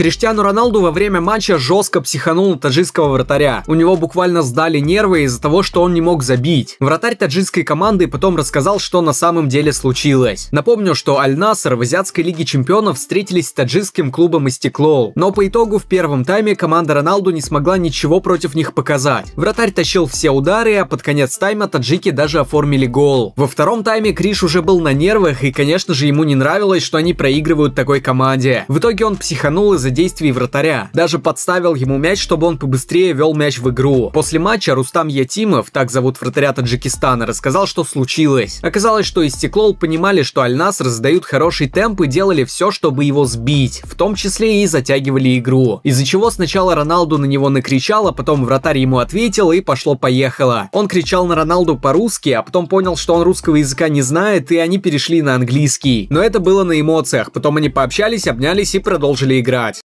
Криштиану Роналду во время матча жестко психанул на таджикского вратаря. У него буквально сдали нервы из-за того, что он не мог забить. Вратарь таджикской команды потом рассказал, что на самом деле случилось. Напомню, что Аль-Наср в Азиатской лиге чемпионов встретились с таджикским клубом Истеклол. Но по итогу в первом тайме команда Роналду не смогла ничего против них показать. Вратарь тащил все удары, а под конец тайма таджики даже оформили гол. Во втором тайме Криш уже был на нервах, и, конечно же, ему не нравилось, что они проигрывают такой команде. В итоге он психанул из-за из-за действий вратаря. Даже подставил ему мяч, чтобы он побыстрее вел мяч в игру. После матча Рустам Ятимов, так зовут вратаря Таджикистана, рассказал, что случилось. Оказалось, что Истеклол понимали, что Альнас раздают хороший темп и делали все, чтобы его сбить, в том числе и затягивали игру. Из-за чего сначала Роналду на него накричал, а потом вратарь ему ответил и пошло-поехало. Он кричал на Роналду по-русски, а потом понял, что он русского языка не знает, и они перешли на английский. Но это было на эмоциях, потом они пообщались, обнялись и продолжили играть.